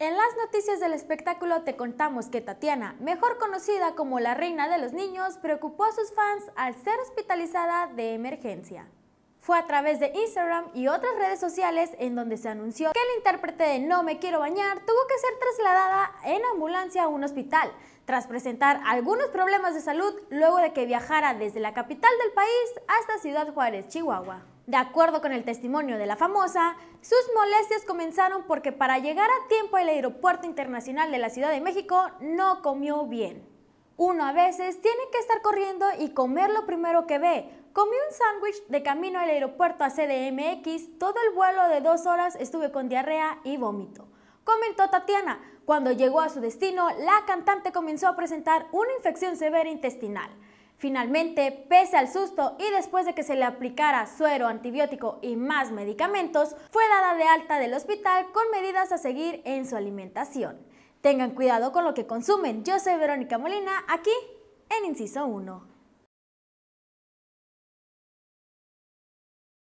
En las noticias del espectáculo te contamos que Tatiana, mejor conocida como la reina de los niños, preocupó a sus fans al ser hospitalizada de emergencia. Fue a través de Instagram y otras redes sociales en donde se anunció que el intérprete de No me quiero bañar tuvo que ser trasladada en ambulancia a un hospital, tras presentar algunos problemas de salud luego de que viajara desde la capital del país hasta Ciudad Juárez, Chihuahua. De acuerdo con el testimonio de la famosa, sus molestias comenzaron porque para llegar a tiempo al Aeropuerto Internacional de la Ciudad de México no comió bien. Uno a veces tiene que estar corriendo y comer lo primero que ve. Comí un sándwich de camino al aeropuerto a CDMX, todo el vuelo de dos horas estuve con diarrea y vómito. Comentó Tatiana, cuando llegó a su destino, la cantante comenzó a presentar una infección severa intestinal. Finalmente, pese al susto y después de que se le aplicara suero, antibiótico y más medicamentos, fue dada de alta del hospital con medidas a seguir en su alimentación. Tengan cuidado con lo que consumen. Yo soy Verónica Molina, aquí en Inciso 1.